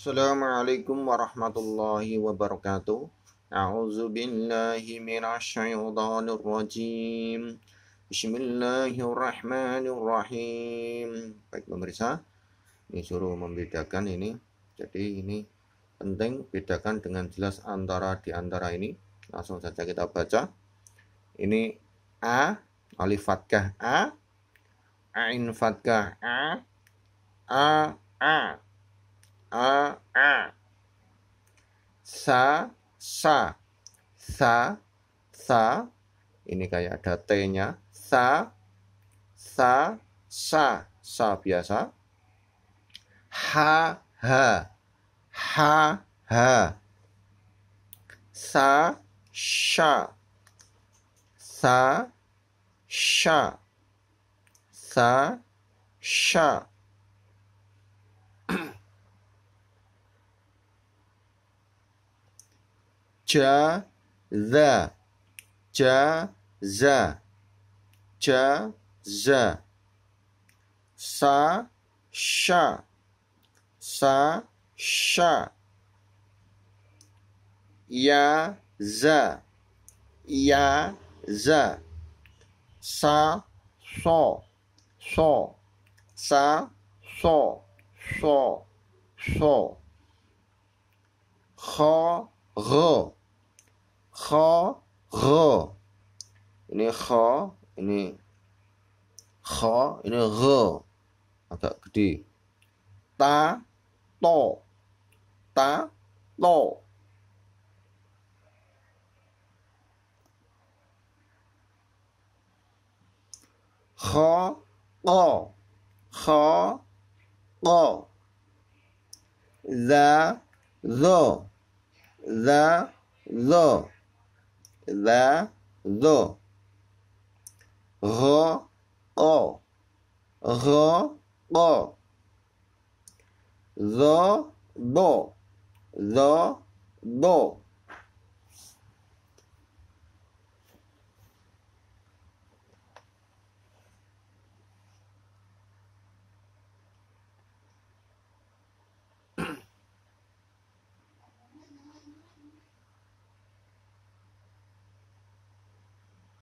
Assalamualaikum warahmatullahi wabarakatuh. A'udzu billahi minasyaitonir rajim. Bismillahirrahmanirrahim. Baik pemirsa, ini suruh membedakan ini. Jadi ini penting bedakan dengan jelas antara di antara ini. Langsung saja kita baca. Ini a alif fathah a ain fathah a a a a a sa sa sa sa ini kayak ada t-nya sa sa sa sa biasa ha ha ha ha sa sha sa sha sa sha cha the cha za cha za sa sha sa sha ya za ya za sa so so sa so so so ha r kho ini kho ini kho ini g agak gede ta to ta to khó o khó o giá do giá do the, the. R, o. R, o. The, do. The, do.